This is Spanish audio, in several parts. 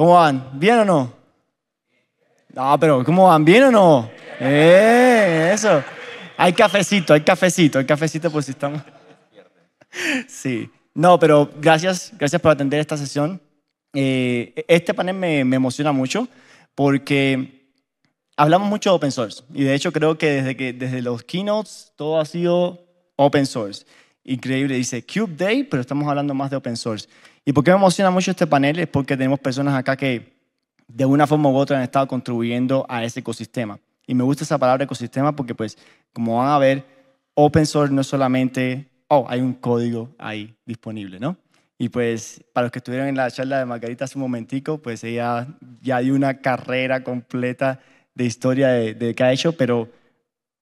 ¿Cómo van? ¿Bien o no? No, pero ¿cómo van? ¿Bien o no? Eh, eso. Hay cafecito, hay cafecito, hay cafecito por si estamos. Sí. No, pero gracias, gracias por atender esta sesión. Eh, este panel me, me, emociona mucho porque hablamos mucho de open source y de hecho creo que desde, que, desde los keynotes todo ha sido open source increíble. Dice Cube Day, pero estamos hablando más de open source. ¿Y por qué me emociona mucho este panel? Es porque tenemos personas acá que de una forma u otra han estado contribuyendo a ese ecosistema. Y me gusta esa palabra ecosistema porque, pues, como van a ver, open source no es solamente, oh, hay un código ahí disponible, ¿no? Y pues, para los que estuvieron en la charla de Margarita hace un momentico, pues ella ya hay una carrera completa de historia de, de que ha hecho, pero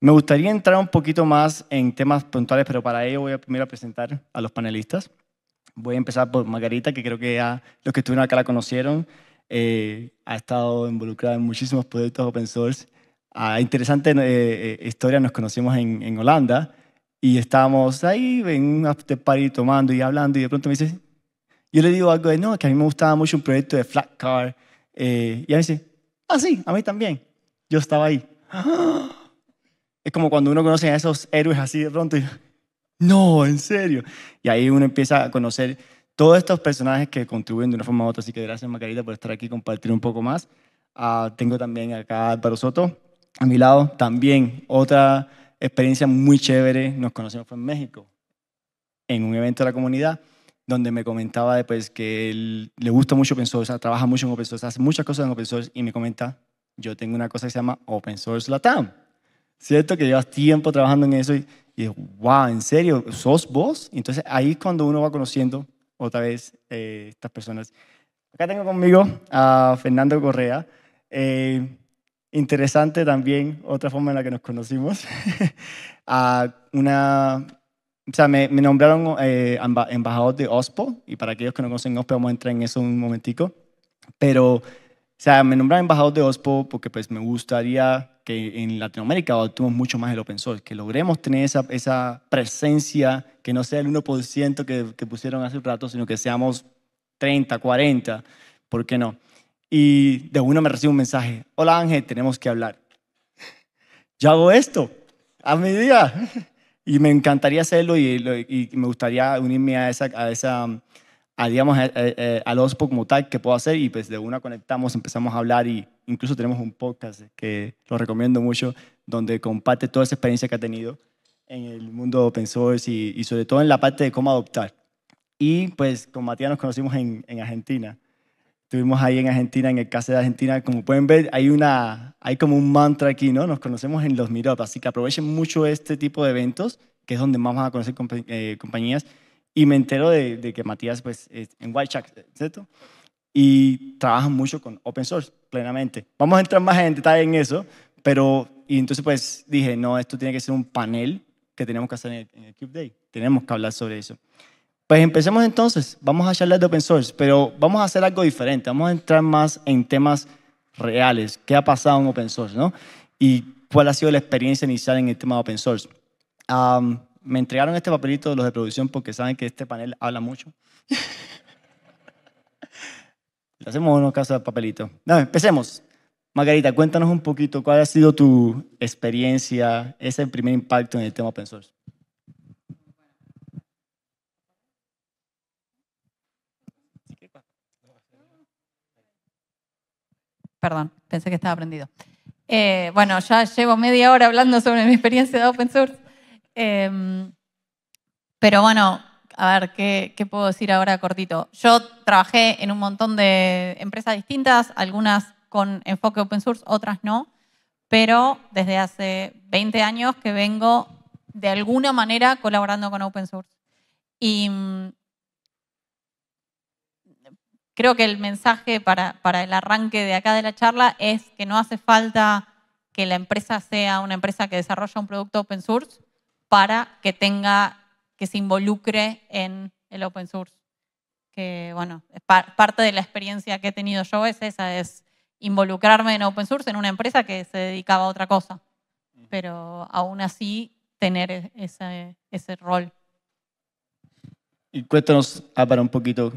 me gustaría entrar un poquito más en temas puntuales, pero para ello voy a primero presentar a los panelistas. Voy a empezar por Margarita, que creo que a los que estuvieron acá la conocieron. Eh, ha estado involucrada en muchísimos proyectos open source. Ah, interesante eh, eh, historia, nos conocimos en, Holanda y estábamos ahí en un after party tomando y hablando y de pronto me dice, yo le digo algo de, no, que a mí me gustaba mucho un proyecto de Flatcar. y a me dice, ah, sí, a mí también. Yo estaba ahí. ¡Ah! Es como cuando uno conoce a esos héroes así de pronto. Y, no, en serio. Y ahí uno empieza a conocer todos estos personajes que contribuyen de una forma u otra. Así que gracias, Margarita, por estar aquí y compartir un poco más. Ah, tengo también acá a Álvaro Soto, a mi lado. También otra experiencia muy chévere. Nos conocimos fue en México, en un evento de la comunidad donde me comentaba después que le gusta mucho open source, ah, trabaja mucho en open source, hace muchas cosas en open source y me comenta, yo tengo una cosa que se llama open source Latam. ¿Cierto? Que llevas tiempo trabajando en eso y, y wow, ¿en serio? ¿Sos vos? Entonces ahí es cuando uno va conociendo otra vez eh, estas personas. Acá tengo conmigo a Fernando Correa. Eh, interesante también otra forma en la que nos conocimos. a una, o sea, me, me nombraron eh, embajador de OSPO y para aquellos que no conocen OSPO vamos a entrar en eso un momentico. Pero, o sea, me nombraron embajador de OSPO porque pues me gustaría que en Latinoamérica obtuvimos mucho más el open source, que logremos tener esa, esa presencia que no sea el 1% que, que pusieron hace un rato, sino que seamos 30, 40, ¿por qué no? Y de uno me recibe un mensaje, hola Ángel, tenemos que hablar. Yo hago esto a mi día y me encantaría hacerlo y, me gustaría unirme a esa, a esa a, digamos, a, a, como tal que puedo hacer y pues de una conectamos, empezamos a hablar y Incluso tenemos un podcast que lo recomiendo mucho, donde comparte toda esa experiencia que ha tenido en el mundo open source y, sobre todo en la parte de cómo adoptar. Y pues con Matías nos conocimos en, Argentina. Estuvimos ahí en Argentina, en el caso de Argentina. Como pueden ver, hay, una, hay como un mantra aquí, ¿no? Nos conocemos en los meetups. Así que aprovechen mucho este tipo de eventos, que es donde más van a conocer eh, compañías. Y me entero de, que Matías, pues, en White ¿cierto? y trabajan mucho con open source plenamente. Vamos a entrar más en detalle en eso, pero y entonces pues dije, no, esto tiene que ser un panel que tenemos que hacer en el, Cube Day. Tenemos que hablar sobre eso. Pues empecemos entonces, vamos a charlar de open source, pero vamos a hacer algo diferente, vamos a entrar más en temas reales, qué ha pasado en open source, ¿no? Y cuál ha sido la experiencia inicial en el tema de open source. me entregaron este papelito de los de producción porque saben que este panel habla mucho. hacemos unos casos de papelito. No, empecemos. Margarita, cuéntanos un poquito cuál ha sido tu experiencia, ese primer impacto en el tema open source. Perdón, pensé que estaba aprendido. Eh, bueno, ya llevo media hora hablando sobre mi experiencia de open source. Eh, pero bueno, a ver, ¿qué, puedo decir ahora cortito? Yo trabajé en un montón de empresas distintas, algunas con enfoque open source, otras no, pero desde hace 20 años que vengo de alguna manera colaborando con open source. Y mm, creo que el mensaje para, para el arranque de acá de la charla es que no hace falta que la empresa sea una empresa que desarrolla un producto open source para que tenga que se involucre en el open source. Que bueno, parte de la experiencia que he tenido yo es esa, es involucrarme en open source en una empresa que se dedicaba a otra cosa. Pero aún así tener e-, ese, rol. Y cuéntanos, para un poquito,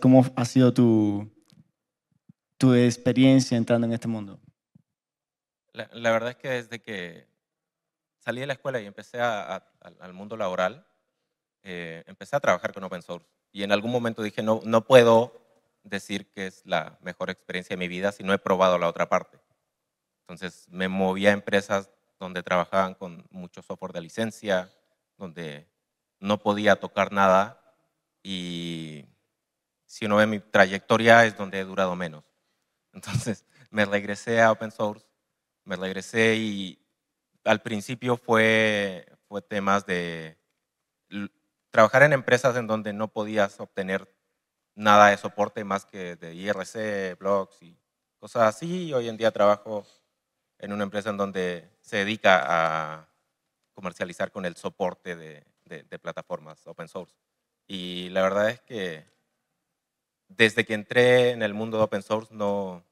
¿cómo ha sido tu, tu experiencia entrando en este mundo? La, verdad es que desde que salí de la escuela y empecé al mundo laboral, eh, empecé a trabajar con open source. Y en algún momento dije, no, no puedo decir que es la mejor experiencia de mi vida si no he probado la otra parte. Entonces me moví a empresas donde trabajaban con mucho software de licencia, donde no podía tocar nada y si uno ve mi trayectoria es donde he durado menos. Entonces me regresé a open source, me regresé y al principio fue, fue temas de trabajar en empresas en donde no podías obtener nada de soporte más que de IRC, blogs y cosas así. Hoy en día trabajo en una empresa en donde se dedica a comercializar con el soporte de, plataformas open source. Y la verdad es que desde que entré en el mundo de open source no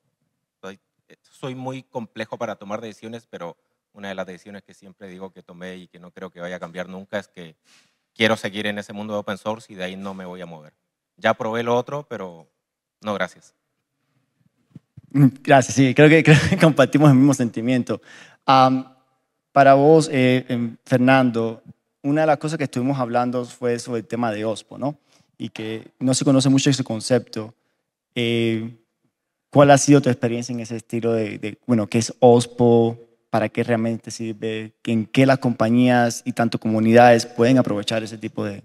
soy, soy, muy complejo para tomar decisiones, pero una de las decisiones que siempre digo que tomé y que no creo que vaya a cambiar nunca es que quiero seguir en ese mundo de open source y de ahí no me voy a mover. Ya probé lo otro, pero no, gracias. Gracias, sí, creo que, compartimos el mismo sentimiento. para vos, eh, em, Fernando, una de las cosas que estuvimos hablando fue sobre el tema de OSPO, ¿no? Y que no se conoce mucho ese concepto. Eh, ¿Cuál ha sido tu experiencia en ese estilo de, de, bueno, qué es OSPO? para qué realmente sirve, en qué las compañías y tanto comunidades pueden aprovechar ese tipo de...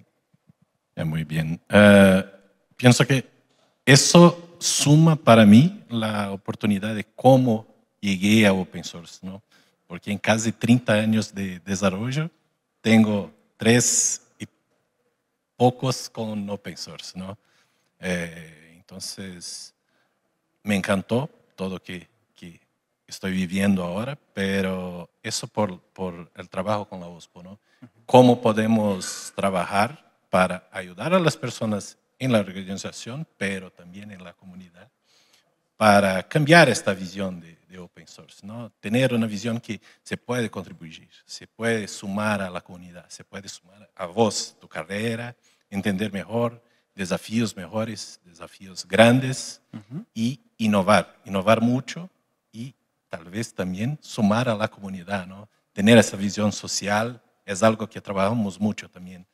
Muy bien. Eh, pienso que eso suma para mí la oportunidad de cómo llegué a open source, ¿no? Porque en casi 30 años de desarrollo tengo tres y pocos con open source, ¿no? Eh, entonces, me encantó todo que estoy viviendo ahora, pero eso por, por el trabajo con la OSPO, ¿no? ¿Cómo podemos trabajar para ayudar a las personas en la organización, pero también en la comunidad, para cambiar esta visión de, de open source, ¿no? Tener una visión que se puede contribuir, se puede sumar a la comunidad, se puede sumar a vos, tu carrera, entender mejor, desafíos mejores, desafíos grandes y innovar, innovar mucho y tal vez también sumar a la comunidad, Tener esa visión social es algo que trabajamos mucho también.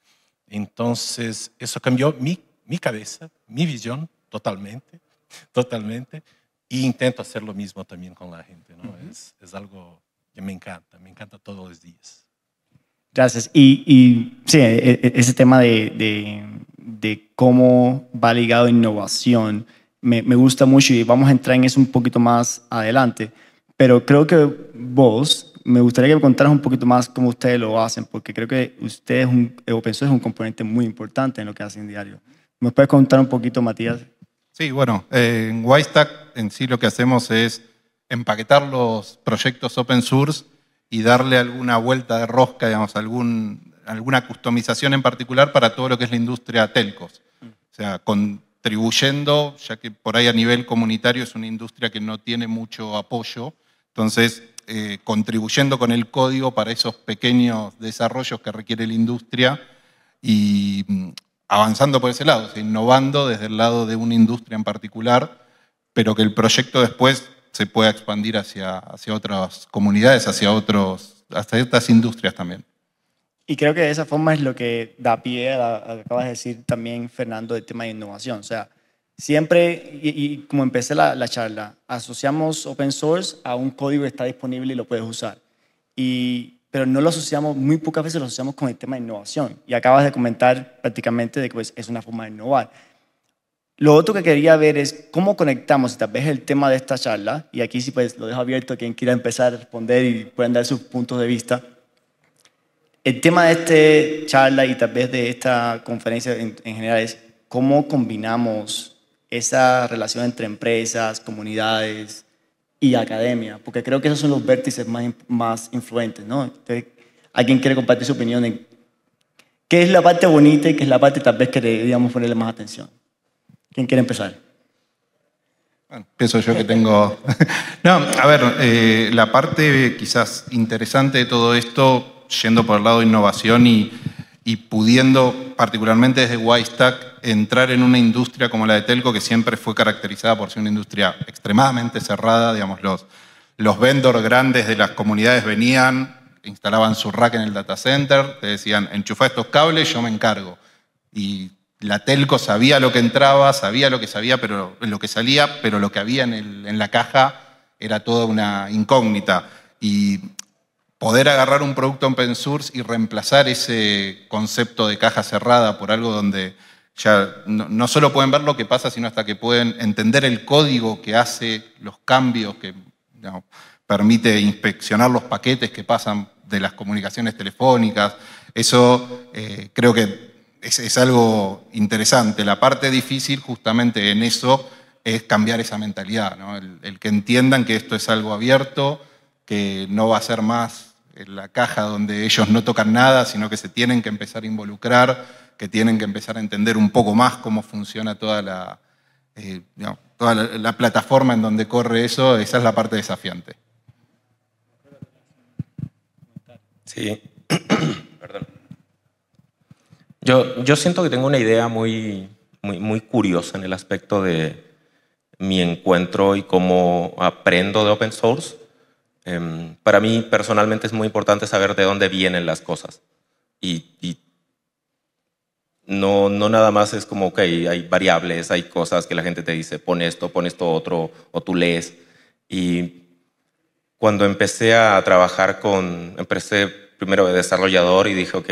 Entonces, eso cambió mi, cabeza, mi visión totalmente, totalmente, y e intento hacer lo mismo también con la gente, es, algo que me encanta, me encanta todos los días. Gracias. Y, sí, e, e, ese tema de, cómo va ligado innovación me gusta mucho y vamos a entrar en eso un poquito más adelante. Pero creo que vos, me gustaría que me contaras un poquito más cómo ustedes lo hacen, porque creo que ustedes, un, eh, Open Source es un componente muy importante en lo que hacen diario. ¿Me puedes contar un poquito, Matías? Sí, bueno, eh, en WiseTag en sí lo que hacemos es empaquetar los proyectos open source y darle alguna vuelta de rosca, digamos, algún, alguna customización en particular para todo lo que es la industria telcos. O sea, contribuyendo, ya que por ahí a nivel comunitario es una industria que no tiene mucho apoyo, entonces, eh, contribuyendo con el código para esos pequeños desarrollos que requiere la industria y mm, avanzando por ese lado, innovando desde el lado de una industria en particular, pero que el proyecto después se pueda expandir hacia, hacia otras comunidades, hacia, otros, hasta otras industrias también. Y creo que de esa forma es lo que da pie acabas de decir también, Fernando, del tema de innovación. O sea, Siempre, y, como empecé la, charla, asociamos open source a un código que está disponible y lo puedes usar. pero no lo asociamos, muy pocas veces lo asociamos con el tema de innovación. Y acabas de comentar prácticamente de que pues, es una forma de innovar. Lo otro que quería ver es cómo conectamos, y tal vez el tema de esta charla, y aquí sí pues lo dejo abierto a quien quiera empezar a responder y puedan dar sus puntos de vista. El tema de esta charla y tal vez de esta conferencia en general es cómo combinamos esa relación entre empresas, comunidades y academia, porque creo que esos son los vértices más, más influentes, ¿no? Entonces, ¿alguien quiere compartir su opinión qué es la parte bonita y qué es la parte tal vez que deberíamos ponerle más atención? ¿Quién quiere empezar? Bueno, pienso yo que tengo... no, a ver, eh, la parte quizás interesante de todo esto, yendo por el lado de innovación y y pudiendo, particularmente desde Stack entrar en una industria como la de Telco, que siempre fue caracterizada por ser una industria extremadamente cerrada, digamos, los, los vendors grandes de las comunidades venían, instalaban su rack en el data center, te decían, enchufa estos cables, yo me encargo. Y la Telco sabía lo que entraba, sabía lo que sabía, pero lo que salía, pero lo que había en, en la caja era toda una incógnita. Y poder agarrar un producto open source y reemplazar ese concepto de caja cerrada por algo donde ya no, solo pueden ver lo que pasa, sino hasta que pueden entender el código que hace los cambios, que permite inspeccionar los paquetes que pasan de las comunicaciones telefónicas. Eso eh, creo que es, algo interesante. La parte difícil justamente en eso es cambiar esa mentalidad, el, que entiendan que esto es algo abierto, que no va a ser más en la caja donde ellos no tocan nada, sino que se tienen que empezar a involucrar, que tienen que empezar a entender un poco más cómo funciona toda la, eh, toda la plataforma en donde corre eso, esa es la parte desafiante. Sí, perdón. Yo, yo, siento que tengo una idea muy, muy, muy curiosa en el aspecto de mi encuentro y cómo aprendo de open source Em, para mí personalmente es muy importante saber de dónde vienen las cosas. Y, no, no nada más es como, ok, hay variables, hay cosas que la gente te dice, pon esto, pon esto otro, o tú lees. Y cuando empecé a trabajar con, empecé primero de desarrollador y dije, ok,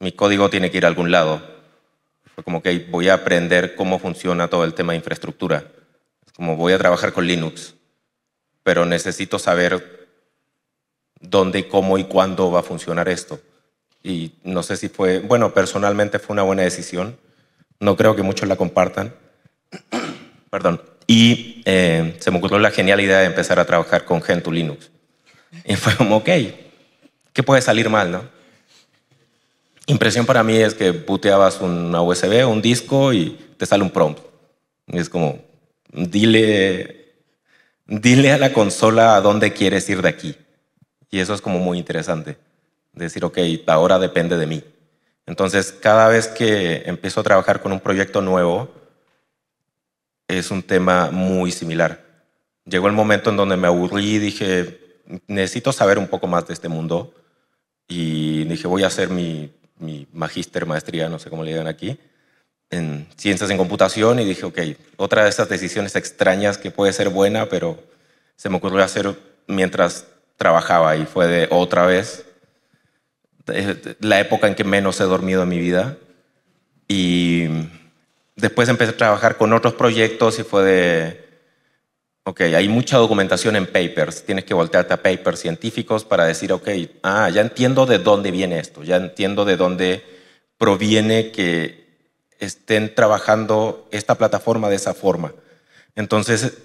mi código tiene que ir a algún lado. Fue como, ok, voy a aprender cómo funciona todo el tema de infraestructura. Es como, voy a trabajar con Linux, pero necesito saber dónde, cómo y cuándo va a funcionar esto. Y no sé si fue, bueno, personalmente fue una buena decisión. No creo que muchos la compartan. Perdón. Y eh, se me ocurrió la genial idea de empezar a trabajar con Gentoo Linux. Y fue como, ok, ¿qué puede salir mal, no? Impresión para mí es que booteabas una USB, un disco y te sale un prompt. Y es como, dile, dile a la consola a dónde quieres ir de aquí. Y eso es como muy interesante. Decir, ok, ahora depende de mí. Entonces, cada vez que empiezo a trabajar con un proyecto nuevo, es un tema muy similar. Llegó el momento en donde me aburrí y dije, necesito saber un poco más de este mundo. Y dije, voy a hacer mi, magíster, maestría, no sé cómo le digan aquí, en ciencias en computación. Y dije, ok, otra de estas decisiones extrañas que puede ser buena, pero se me ocurrió hacer mientras trabajaba y fue de otra vez la época en que menos he dormido en mi vida. Y después empecé a trabajar con otros proyectos y fue de, ok, hay mucha documentación en papers, tienes que voltearte a papers científicos para decir, ok, ah, ya entiendo de dónde viene esto, ya entiendo de dónde proviene que estén trabajando esta plataforma de esa forma. Entonces,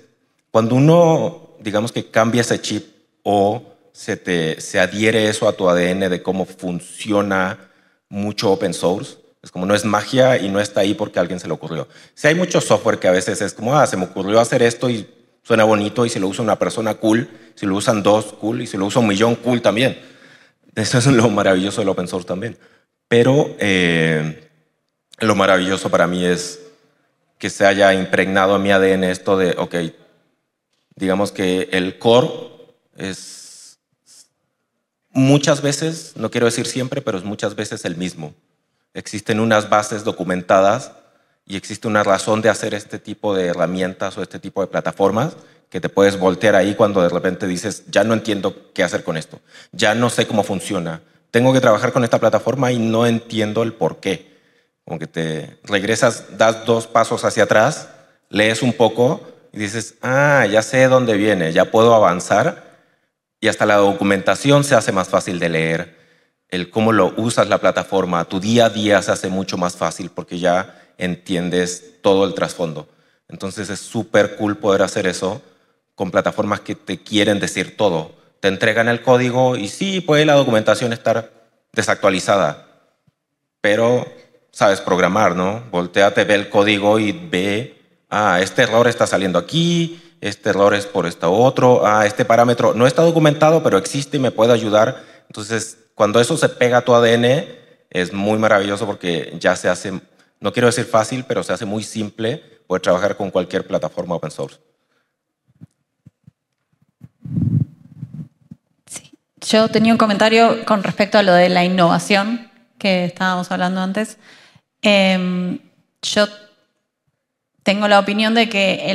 cuando uno, digamos que cambia ese chip o se, te, se adhiere eso a tu ADN de cómo funciona mucho open source. Es como no es magia y no está ahí porque alguien se le ocurrió. Si hay mucho software que a veces es como, ah, se me ocurrió hacer esto y suena bonito y si lo usa una persona cool, si lo usan dos cool y si lo usa un millón cool también. Eso es lo maravilloso del open source también. Pero eh, lo maravilloso para mí es que se haya impregnado a mi ADN esto de, ok, digamos que el core es muchas veces, no quiero decir siempre, pero es muchas veces el mismo. Existen unas bases documentadas y existe una razón de hacer este tipo de herramientas o este tipo de plataformas que te puedes voltear ahí cuando de repente dices, ya no entiendo qué hacer con esto, ya no sé cómo funciona, tengo que trabajar con esta plataforma y no entiendo el por qué. Como que te regresas, das dos pasos hacia atrás, lees un poco y dices, ah, ya sé dónde viene, ya puedo avanzar y hasta la documentación se hace más fácil de leer. El cómo lo usas la plataforma, tu día a día se hace mucho más fácil porque ya entiendes todo el trasfondo. Entonces es súper cool poder hacer eso con plataformas que te quieren decir todo. Te entregan el código y sí, puede la documentación estar desactualizada, pero sabes programar, ¿no? te ve el código y ve, ah, este error está saliendo aquí, este error es por este otro, a ah, este parámetro no está documentado, pero existe y me puede ayudar. Entonces, cuando eso se pega a tu ADN, es muy maravilloso porque ya se hace, no quiero decir fácil, pero se hace muy simple poder trabajar con cualquier plataforma open source. Sí. Yo tenía un comentario con respecto a lo de la innovación que estábamos hablando antes. Em, yo tengo la opinión de que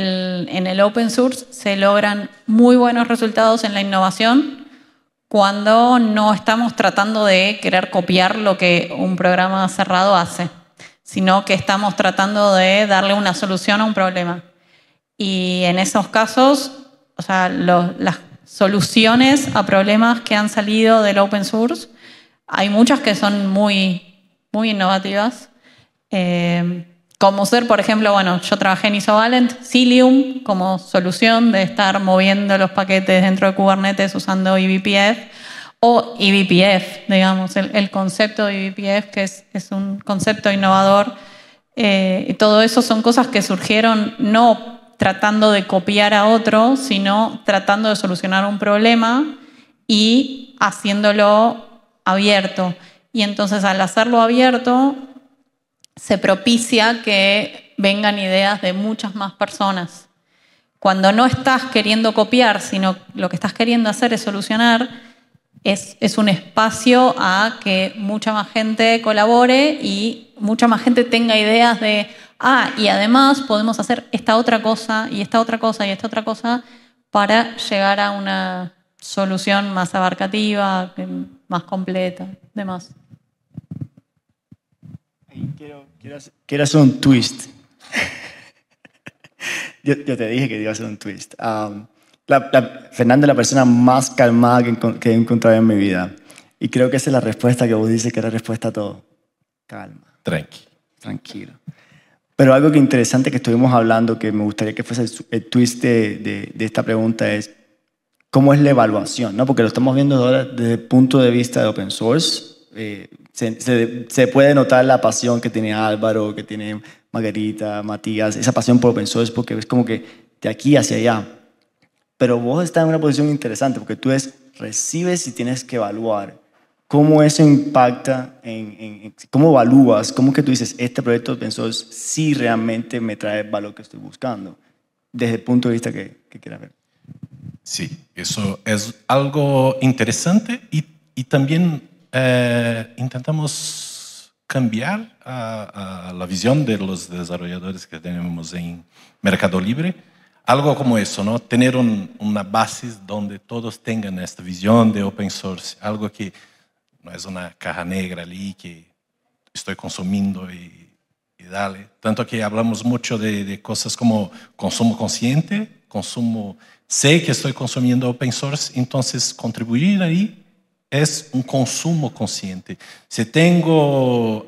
en el open source se logran muy buenos resultados en la innovación cuando no estamos tratando de querer copiar lo que un programa cerrado hace, sino que estamos tratando de darle una solución a un problema. Y en esos casos, o sea, las soluciones a problemas que han salido del open source, hay muchas que son muy, muy innovativas. Eh, como ser, por ejemplo, bueno, yo trabajé en IsoValent, Cilium como solución de estar moviendo los paquetes dentro de Kubernetes usando eBPF o eBPF, digamos, el, concepto de eBPF, que es, un concepto innovador. Eh, y todo eso son cosas que surgieron no tratando de copiar a otro, sino tratando de solucionar un problema y haciéndolo abierto. Y entonces al hacerlo abierto, se propicia que vengan ideas de muchas más personas. Cuando no estás queriendo copiar, sino lo que estás queriendo hacer es solucionar, es, un espacio a que mucha más gente colabore y mucha más gente tenga ideas de, ah, y además podemos hacer esta otra cosa y esta otra cosa y esta otra cosa para llegar a una solución más abarcativa, más completa, demás quiero, hacer, un twist. yo, te dije que iba a hacer un twist. Fernando la, es la persona más calmada que, he encontrado en mi vida. Y creo que esa es la respuesta que vos dices que era la respuesta a todo. Calma. Tranquilo. Pero algo que interesante que estuvimos hablando, que me gustaría que fuese el, twist de, esta pregunta es, ¿cómo es la evaluación? ¿No? Porque lo estamos viendo ahora desde el punto de vista de open source. Eh, se, puede notar la pasión que tiene Álvaro, que tiene Margarita, Matías, esa pasión por open source, porque es como que de aquí hacia allá. Pero vos estás en una posición interesante, porque tú es, recibes y tienes que evaluar cómo eso impacta, en, cómo evalúas, cómo que tú dices, este proyecto de source sí realmente me trae el valor que estoy buscando, desde el punto de vista que, que quieras ver. Sí, eso es algo interesante y, y también eh, intentamos cambiar a, la visión de los desarrolladores que tenemos en Mercado Libre. Algo como eso, ¿no? Tener una base donde todos tengan esta visión de open source, algo que no es una caja negra allí que estoy consumiendo y, dale. Tanto que hablamos mucho de, de, cosas como consumo consciente, consumo, sé que estoy consumiendo open source, entonces contribuir ahí es un consumo consciente. Si tengo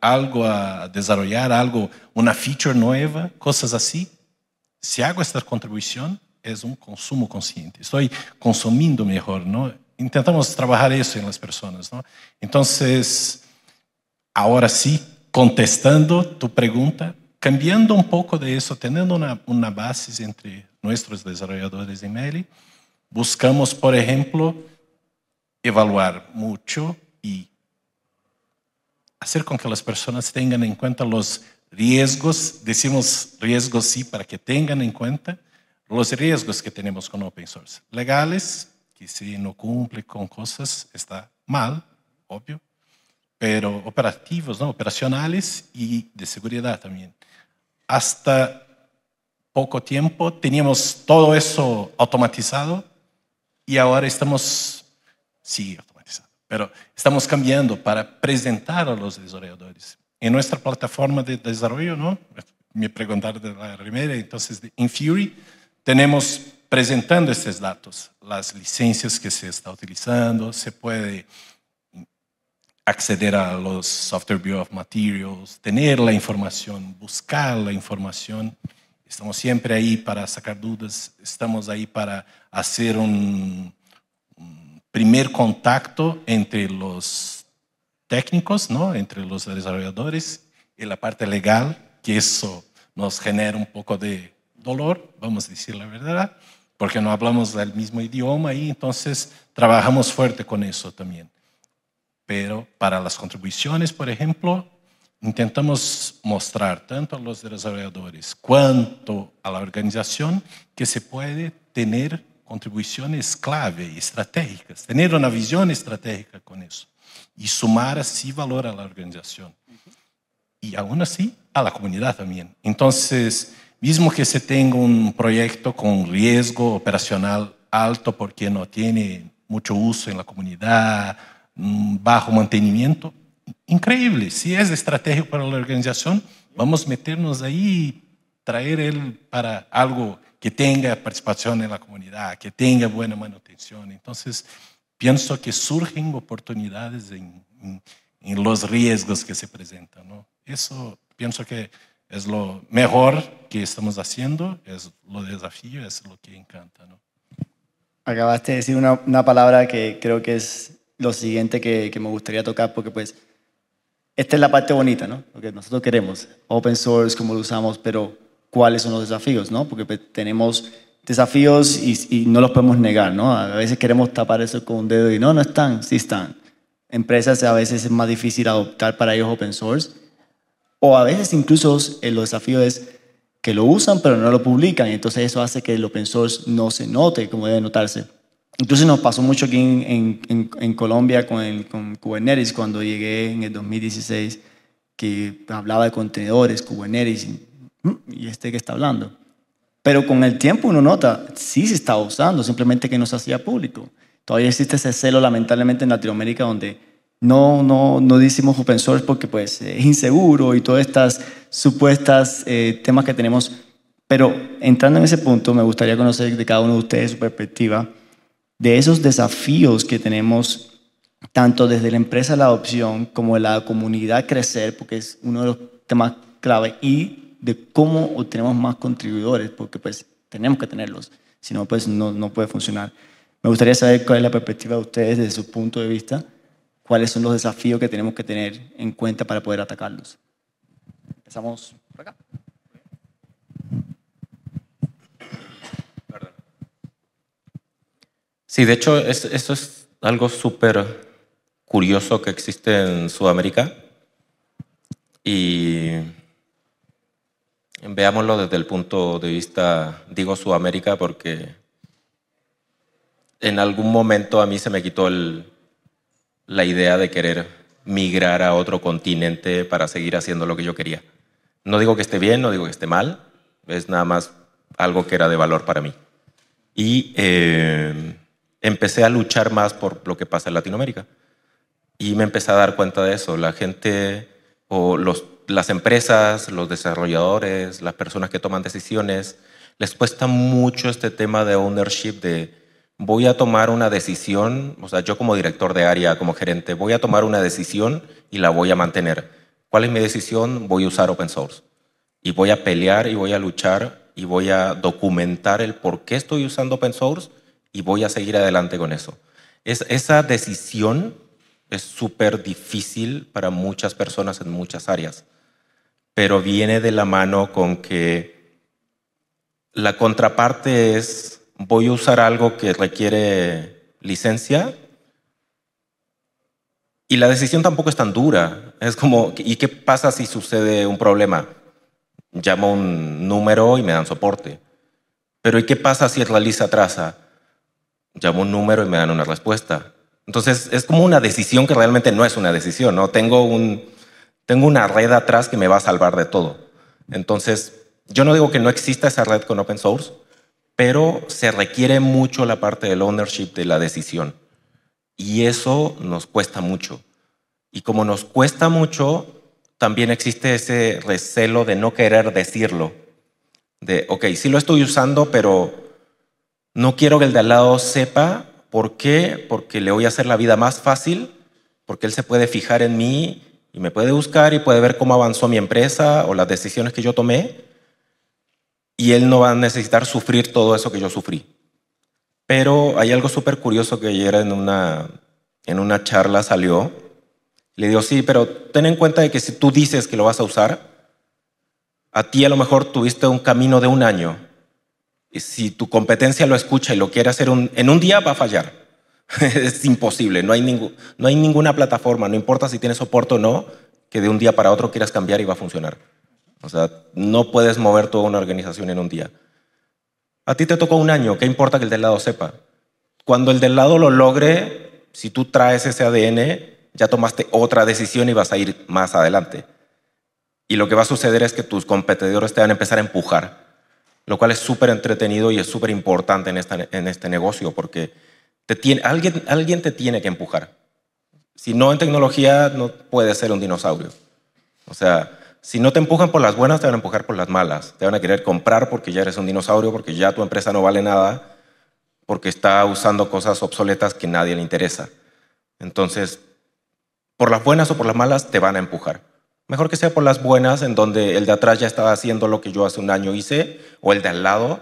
algo a desarrollar, algo, una feature nueva, cosas así, si hago esta contribución, es un consumo consciente. Estoy consumiendo mejor, ¿no? Intentamos trabajar eso en las personas, ¿no? Entonces, ahora sí, contestando tu pregunta, cambiando un poco de eso, teniendo una, una base entre nuestros desarrolladores de Meli, buscamos, por ejemplo, evaluar mucho y hacer con que las personas tengan en cuenta los riesgos, decimos riesgos sí para que tengan en cuenta los riesgos que tenemos con open source. Legales, que si no cumple con cosas está mal, obvio, pero operativos, ¿no? operacionales y de seguridad también. Hasta poco tiempo teníamos todo eso automatizado y ahora estamos Sí, automatizado. Pero estamos cambiando para presentar a los desarrolladores. En nuestra plataforma de desarrollo, ¿no? me preguntaron de la primera, entonces en Fury tenemos presentando estos datos, las licencias que se está utilizando, se puede acceder a los software Bureau of materials, tener la información, buscar la información. Estamos siempre ahí para sacar dudas, estamos ahí para hacer un, primer contacto entre los técnicos, ¿no? entre los desarrolladores y la parte legal, que eso nos genera un poco de dolor, vamos a decir la verdad, porque no hablamos el mismo idioma y entonces trabajamos fuerte con eso también. Pero para las contribuciones, por ejemplo, intentamos mostrar tanto a los desarrolladores cuanto a la organización que se puede tener contribuciones clave, estratégicas, tener una visión estratégica con eso y sumar así valor a la organización y aún así a la comunidad también. Entonces, mismo que se tenga un proyecto con riesgo operacional alto porque no tiene mucho uso en la comunidad, mm, bajo mantenimiento, increíble, si es estratégico para la organización, vamos a meternos ahí, traer él para algo que tenga participación en la comunidad, que tenga buena manutención. Entonces, pienso que surgen oportunidades en, los riesgos que se presentan. ¿no? Eso pienso que es lo mejor que estamos haciendo, es lo desafío, es lo que encanta. ¿no? Acabaste de decir una, palabra que creo que es lo siguiente que, me gustaría tocar, porque pues esta es la parte bonita, ¿no? Lo que nosotros queremos, open source, como lo usamos, pero cuáles son los desafíos, ¿no? Porque pues, tenemos desafíos y, no los podemos negar, ¿no? A veces queremos tapar eso con un dedo y no, no están, sí están. Empresas a veces es más difícil adoptar para ellos open source. O a veces incluso el eh, desafío es que lo usan pero no lo publican. Entonces eso hace que el open source no se note como debe notarse. Entonces, nos pasó mucho aquí en, Colombia con, con Kubernetes cuando llegué en el 2016 que hablaba de contenedores, Kubernetes, ¿Mm? ¿y este que está hablando? Pero con el tiempo uno nota, sí se está usando, simplemente que no se hacía público. Todavía existe ese celo, lamentablemente, en Latinoamérica donde no, no, no decimos open source porque pues, es inseguro y todas estas supuestas eh, temas que tenemos. Pero entrando en ese punto, me gustaría conocer de cada uno de ustedes su perspectiva de esos desafíos que tenemos tanto desde la empresa la adopción como de la comunidad crecer, porque es uno de los temas clave, y de cómo obtenemos más contribuidores, porque pues tenemos que tenerlos, si no, pues no, no puede funcionar. Me gustaría saber cuál es la perspectiva de ustedes desde su punto de vista, cuáles son los desafíos que tenemos que tener en cuenta para poder atacarlos. Empezamos por acá. Sí, de hecho, esto es algo súper curioso que existe en Sudamérica. Y veámoslo desde el punto de vista, digo Sudamérica, porque en algún momento a mí se me quitó la idea de querer migrar a otro continente para seguir haciendo lo que yo quería. No digo que esté bien, no digo que esté mal, es nada más algo que era de valor para mí. Y eh, empecé a luchar más por lo que pasa en Latinoamérica. Y me empecé a dar cuenta de eso. La gente o los las empresas, los desarrolladores, las personas que toman decisiones, les cuesta mucho este tema de ownership, de voy a tomar una decisión, o sea, yo como director de área, como gerente, voy a tomar una decisión y la voy a mantener. ¿Cuál es mi decisión? Voy a usar open source. Y voy a pelear y voy a luchar y voy a documentar el por qué estoy usando open source y voy a seguir adelante con eso. esa decisión es súper difícil para muchas personas en muchas áreas pero viene de la mano con que la contraparte es, voy a usar algo que requiere licencia, y la decisión tampoco es tan dura. Es como, ¿y qué pasa si sucede un problema? Llamo un número y me dan soporte. Pero ¿y qué pasa si es la lista atrasa? Llamo un número y me dan una respuesta. Entonces es como una decisión que realmente no es una decisión, ¿no? Tengo un, tengo una red atrás que me va a salvar de todo. Entonces, yo no digo que no exista esa red con open source, pero se requiere mucho la parte del ownership de la decisión. Y eso nos cuesta mucho. Y como nos cuesta mucho, también existe ese recelo de no querer decirlo. De, ok, sí lo estoy usando, pero no quiero que el de al lado sepa por qué, porque le voy a hacer la vida más fácil, porque él se puede fijar en mí y me puede buscar y puede ver cómo avanzó mi empresa o las decisiones que yo tomé. Y él no va a necesitar sufrir todo eso que yo sufrí. Pero hay algo súper curioso que ayer en una, en una charla salió. Le digo, sí, pero ten en cuenta de que si tú dices que lo vas a usar, a ti a lo mejor tuviste un camino de un año. Y si tu competencia lo escucha y lo quiere hacer en un día, va a fallar. es imposible, no hay, ningún, no hay ninguna plataforma, no importa si tiene soporte o no, que de un día para otro quieras cambiar y va a funcionar. O sea, no puedes mover toda una organización en un día. A ti te tocó un año, ¿qué importa que el del lado sepa? Cuando el del lado lo logre, si tú traes ese ADN, ya tomaste otra decisión y vas a ir más adelante. Y lo que va a suceder es que tus competidores te van a empezar a empujar, lo cual es súper entretenido y es súper importante en, en este negocio, porque te tiene, alguien, alguien te tiene que empujar. Si no en tecnología, no puedes ser un dinosaurio. O sea, si no te empujan por las buenas, te van a empujar por las malas. Te van a querer comprar porque ya eres un dinosaurio, porque ya tu empresa no vale nada, porque está usando cosas obsoletas que nadie le interesa. Entonces, por las buenas o por las malas, te van a empujar. Mejor que sea por las buenas, en donde el de atrás ya estaba haciendo lo que yo hace un año hice, o el de al lado,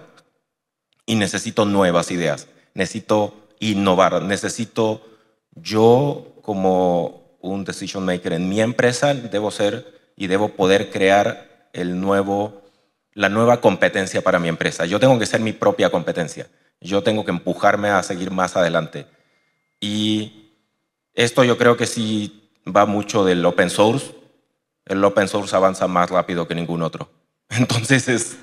y necesito nuevas ideas. Necesito innovar. Necesito yo como un decision maker en mi empresa, debo ser y debo poder crear el nuevo, la nueva competencia para mi empresa. Yo tengo que ser mi propia competencia. Yo tengo que empujarme a seguir más adelante. Y esto yo creo que sí va mucho del open source. El open source avanza más rápido que ningún otro. Entonces es,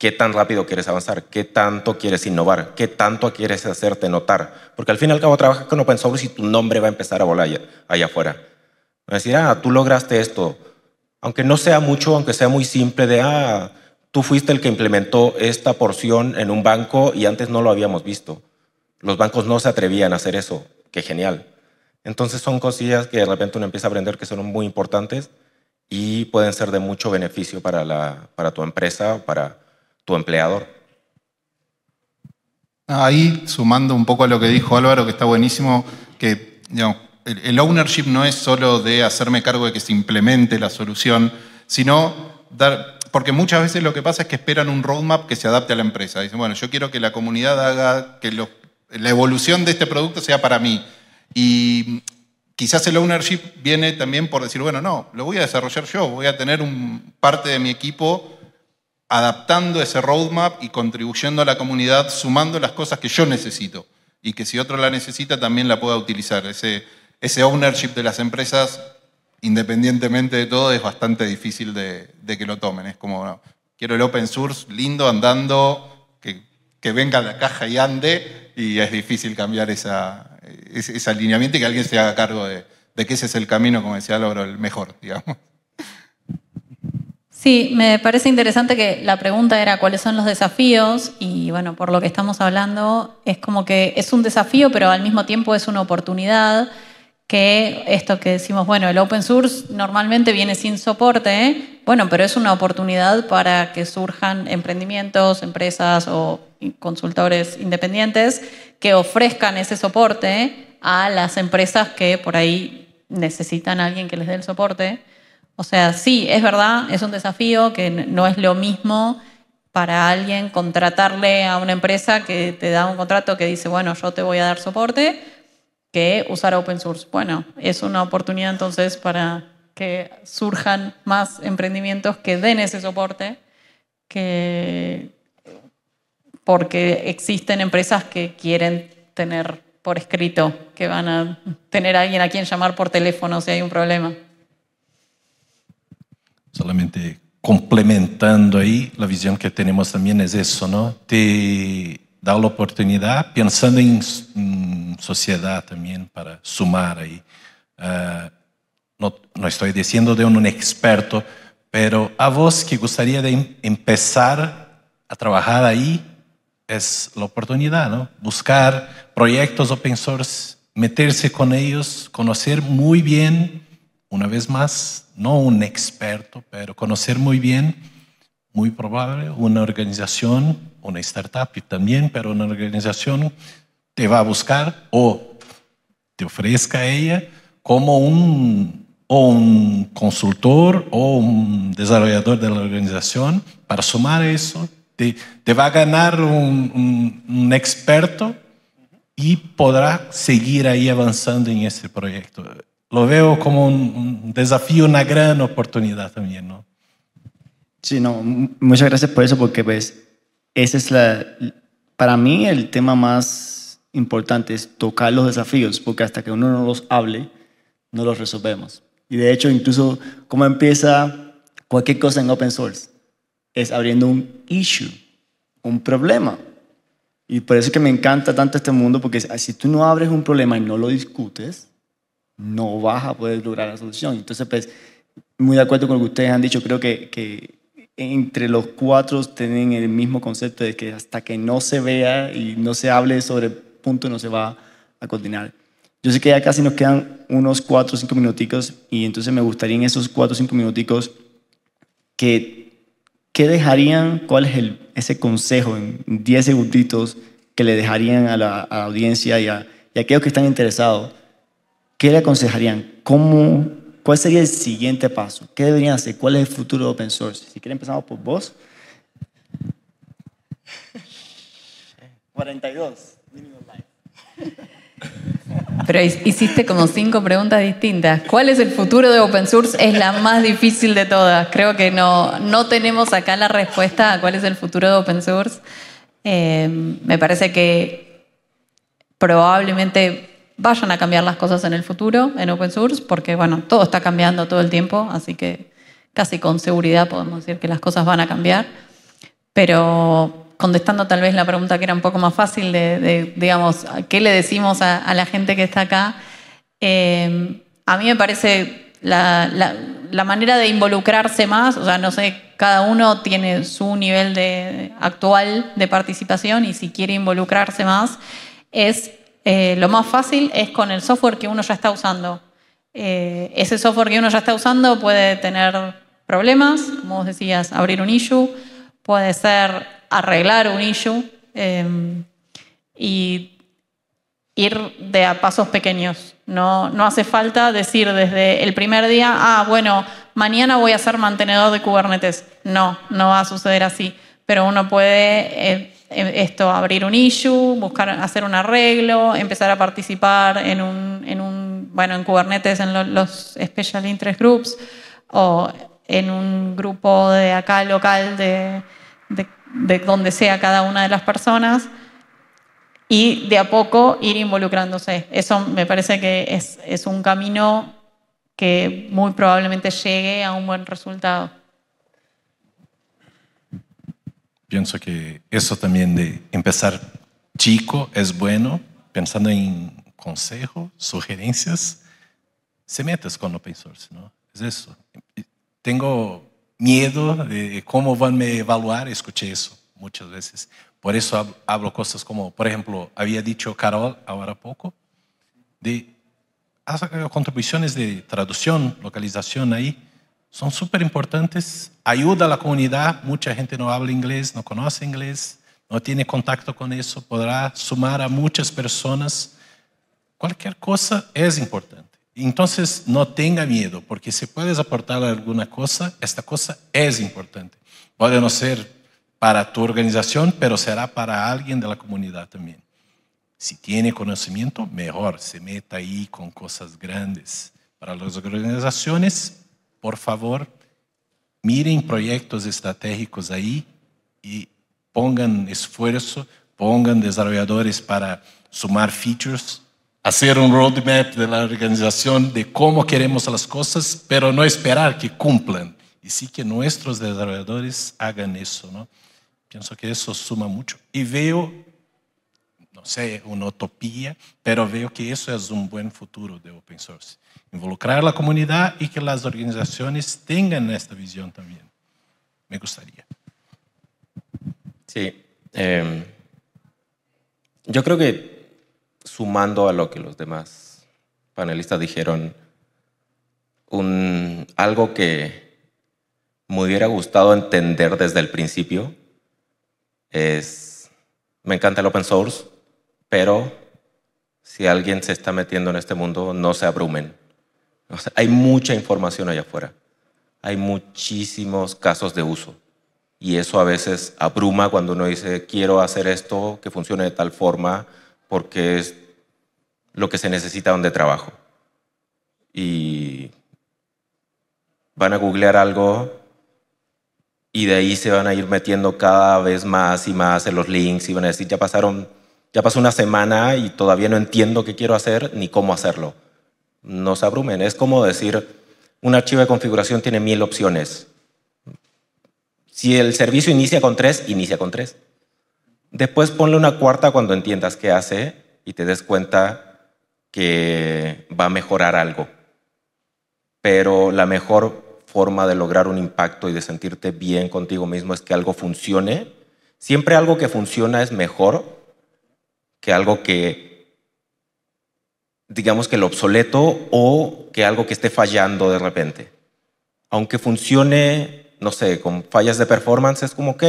qué tan rápido quieres avanzar, qué tanto quieres innovar, qué tanto quieres hacerte notar. Porque al fin y al cabo trabajas con open source y tu nombre va a empezar a volar allá, afuera. Va a decir, ah, tú lograste esto. Aunque no sea mucho, aunque sea muy simple, de, ah, tú fuiste el que implementó esta porción en un banco y antes no lo habíamos visto. Los bancos no se atrevían a hacer eso. Qué genial. Entonces son cosillas que de repente uno empieza a aprender que son muy importantes y pueden ser de mucho beneficio para, la, para tu empresa, para, empleador. Ah, ahí, sumando un poco a lo que dijo Álvaro, que está buenísimo, que el, ownership no es solo de hacerme cargo de que se implemente la solución, sino dar, porque muchas veces lo que pasa es que esperan un roadmap que se adapte a la empresa. Dicen, bueno, yo quiero que la comunidad haga que la evolución de este producto sea para mí. Y quizás el ownership viene también por decir, bueno, no, lo voy a desarrollar yo, voy a tener un parte de mi equipo adaptando ese roadmap y contribuyendo a la comunidad, sumando las cosas que yo necesito y que si otro la necesita también la pueda utilizar. Ese, ese ownership de las empresas, independientemente de todo, es bastante difícil de, que lo tomen. Es como, quiero el open source lindo, andando, que, venga a la caja y ande, y es difícil cambiar esa, ese, alineamiento y que alguien se haga cargo de, que ese es el camino, como decía Álvaro, el mejor, digamos. Sí, me parece interesante que la pregunta era cuáles son los desafíos y bueno, por lo que estamos hablando, es como que es un desafío, pero al mismo tiempo es una oportunidad que esto que decimos, bueno, el open source normalmente viene sin soporte, bueno, pero es una oportunidad para que surjan emprendimientos, empresas o consultores independientes que ofrezcan ese soporte a las empresas que por ahí necesitan a alguien que les dé el soporte. O sea, sí, es verdad, es un desafío que no es lo mismo para alguien contratarle a una empresa que te da un contrato que dice, bueno, yo te voy a dar soporte, que usar open source. Bueno, es una oportunidad entonces para que surjan más emprendimientos que den ese soporte, que porque existen empresas que quieren tener por escrito, que van a tener a alguien a quien llamar por teléfono si hay un problema solamente complementando ahí, la visión que tenemos también es eso, ¿no? Te da la oportunidad, pensando en, mm, sociedad también, para sumar ahí. Ah, no, no, estoy diciendo de un experto, pero a vos que gustaría de em, empezar a trabajar ahí, es la oportunidad, ¿no? Buscar proyectos open source, meterse con ellos, conocer muy bien una vez más, no un experto, pero conocer muy bien, muy probable, una organización, una startup también, pero una organización te va a buscar o te ofrezca a ella como un, un consultor o un desarrollador de la organización para sumar eso. Te, te va a ganar un, un experto y podrá seguir ahí avanzando en ese proyecto lo veo como un, desafío, una gran oportunidad también, ¿no? Sí, muchas gracias por eso, porque pues ese es la, para mí el tema más importante es tocar los desafíos, porque hasta que uno no los hable, no los resolvemos. Y de hecho, incluso cómo empieza cualquier cosa en open source, es abriendo un issue, un problema. Y por eso es que me encanta tanto este mundo, porque si tú no abres un problema y no lo discutes, no vas a poder lograr la solución. Entonces, pues, muy de acuerdo con lo que ustedes han dicho, creo que, entre los cuatro tienen el mismo concepto de que hasta que no se vea y no se hable sobre el punto no se va a coordinar. Yo sé que ya casi nos quedan unos cuatro o cinco minuticos y entonces me gustaría en esos cuatro o cinco minuticos que, ¿qué dejarían? ¿Cuál es ese consejo en diez segunditos que le dejarían a la, audiencia y y a aquellos que están interesados ¿qué le aconsejarían? ¿Cómo, ¿Cuál sería el siguiente paso? ¿Qué deberían hacer? ¿Cuál es el futuro de open source? Si quieren empezamos por vos. 42, Pero hiciste como cinco preguntas distintas. ¿Cuál es el futuro de open source? Es la más difícil de todas. Creo que no, no tenemos acá la respuesta a cuál es el futuro de open source. Eh, me parece que probablemente vayan a cambiar las cosas en el futuro en open source, porque bueno, todo está cambiando todo el tiempo, así que casi con seguridad podemos decir que las cosas van a cambiar. Pero contestando tal vez la pregunta que era un poco más fácil de, digamos, ¿qué le decimos a, la gente que está acá? Eh, a mí me parece la, la, la, manera de involucrarse más, o sea, no sé, cada uno tiene su nivel de, actual de participación y si quiere involucrarse más, es eh, lo más fácil es con el software que uno ya está usando. Eh, ese software que uno ya está usando puede tener problemas, como vos decías, abrir un issue, puede ser arreglar un issue eh, y ir de a pasos pequeños. No, no hace falta decir desde el primer día, ah, bueno, mañana voy a ser mantenedor de Kubernetes. No, no va a suceder así. Pero uno puede Em, esto, abrir un issue, buscar, hacer un arreglo, empezar a participar en un, bueno, en Kubernetes, en los Special Interest Groups o en un grupo de acá local de, donde sea cada una de las personas y de a poco ir involucrándose. Eso me parece que es, es un camino que muy probablemente llegue a un buen resultado. pienso que eso también de empezar chico es bueno, pensando en consejos, sugerencias, se metas con open source, ¿no? Es eso. Tengo miedo de cómo van a evaluar, escuché eso muchas veces. Por eso hablo, cosas como, por ejemplo, había dicho Carol ahora poco, de hacer contribuciones de traducción, localización ahí, son súper importantes, ayuda a la comunidad, mucha gente no habla inglés, no conoce inglés, no tiene contacto con eso, podrá sumar a muchas personas. Cualquier cosa es importante. Entonces, no tenga miedo, porque si puedes aportar alguna cosa, esta cosa es importante. Puede no ser para tu organización, pero será para alguien de la comunidad también. Si tiene conocimiento, mejor, se meta ahí con cosas grandes. Para las organizaciones, por favor, miren proyectos estratégicos ahí y pongan esfuerzo, pongan desarrolladores para sumar features, hacer un roadmap de la organización de cómo queremos las cosas, pero no esperar que cumplan. Y sí que nuestros desarrolladores hagan eso, ¿no? Pienso que eso suma mucho. Y veo sé, una utopía, pero veo que eso es un buen futuro de open source. Involucrar a la comunidad y que las organizaciones tengan esta visión también. Me gustaría. Sí. Em, yo creo que sumando a lo que los demás panelistas dijeron, un, algo que me hubiera gustado entender desde el principio es, me encanta el open source, pero si alguien se está metiendo en este mundo, no se abrumen. hay mucha información allá afuera. Hay muchísimos casos de uso. Y eso a veces abruma cuando uno dice, quiero hacer esto que funcione de tal forma porque es lo que se necesita donde trabajo. Y van a googlear algo y de ahí se van a ir metiendo cada vez más y más en los links y van a decir, ya pasaron ya pasó una semana y todavía no entiendo qué quiero hacer ni cómo hacerlo. No se abrumen. Es como decir, un archivo de configuración tiene mil opciones. Si el servicio inicia con tres, inicia con tres. Después ponle una cuarta cuando entiendas qué hace y te des cuenta que va a mejorar algo. Pero la mejor forma de lograr un impacto y de sentirte bien contigo mismo es que algo funcione. Siempre algo que funciona es mejor que algo que, digamos que lo obsoleto o que algo que esté fallando de repente. Aunque funcione, no sé, con fallas de performance, es como, ok,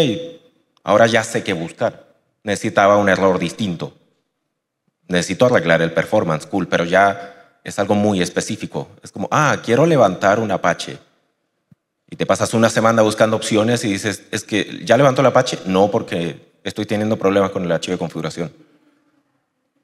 ahora ya sé qué buscar. Necesitaba un error distinto. Necesito arreglar el performance, cool, pero ya es algo muy específico. Es como, ah, quiero levantar un Apache. Y te pasas una semana buscando opciones y dices, es que ya levanto el Apache. No, porque estoy teniendo problemas con el archivo de configuración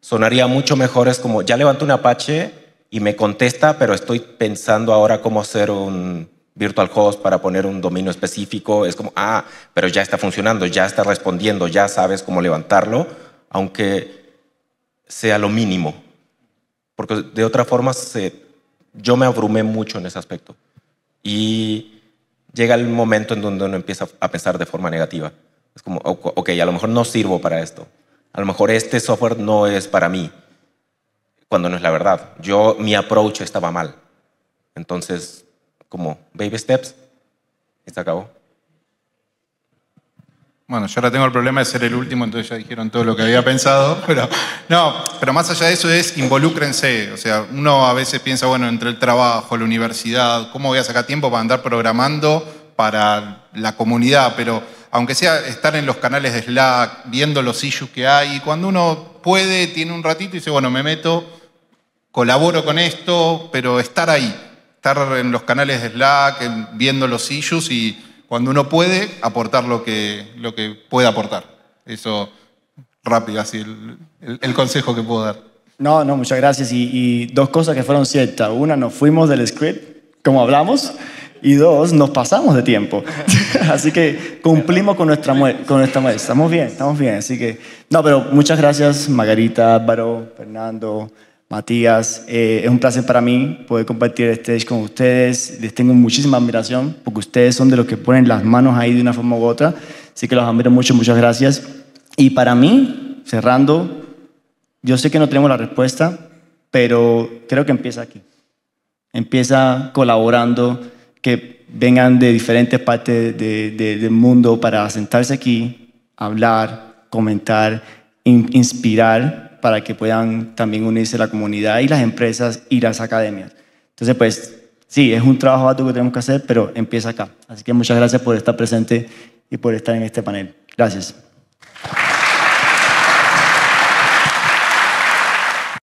sonaría mucho mejor es como, ya levanto un Apache y me contesta, pero estoy pensando ahora cómo hacer un virtual host para poner un dominio específico. Es como, ah, pero ya está funcionando, ya está respondiendo, ya sabes cómo levantarlo, aunque sea lo mínimo. Porque de otra forma, yo me abrumé mucho en ese aspecto. Y llega el momento en donde uno empieza a pensar de forma negativa. Es como, ok, a lo mejor no sirvo para esto a lo mejor este software no es para mí, cuando no es la verdad. Yo, mi approach estaba mal. Entonces, como baby steps, está se acabó. Bueno, yo ahora tengo el problema de ser el último, entonces ya dijeron todo lo que había pensado, pero no, pero más allá de eso es involúcrense, o sea, uno a veces piensa, bueno, entre el trabajo, la universidad, ¿cómo voy a sacar tiempo para andar programando para la comunidad? Pero aunque sea estar en los canales de Slack, viendo los issues que hay, y cuando uno puede, tiene un ratito y dice, bueno, me meto, colaboro con esto, pero estar ahí, estar en los canales de Slack, viendo los issues y cuando uno puede, aportar lo que, lo que puede aportar. Eso rápido, así el, consejo que puedo dar. No, no, muchas gracias. Y, y, dos cosas que fueron ciertas. Una, nos fuimos del script, como hablamos y dos, nos pasamos de tiempo. Así que cumplimos con nuestra, con nuestra muestra. Estamos bien, estamos bien. Así que, no, pero muchas gracias, Margarita, Álvaro, Fernando, Matías. Eh, es un placer para mí poder compartir este stage con ustedes. Les tengo muchísima admiración porque ustedes son de los que ponen las manos ahí de una forma u otra. Así que los admiro mucho, muchas gracias. Y para mí, cerrando, yo sé que no tenemos la respuesta, pero creo que empieza aquí. Empieza colaborando que vengan de diferentes partes del mundo para sentarse aquí, hablar, comentar, inspirar para que puedan también unirse la comunidad y las empresas y las academias. Entonces, pues sí, es un trabajo alto que tenemos que hacer, pero empieza acá. Así que muchas gracias por estar presente y por estar en este panel. Gracias.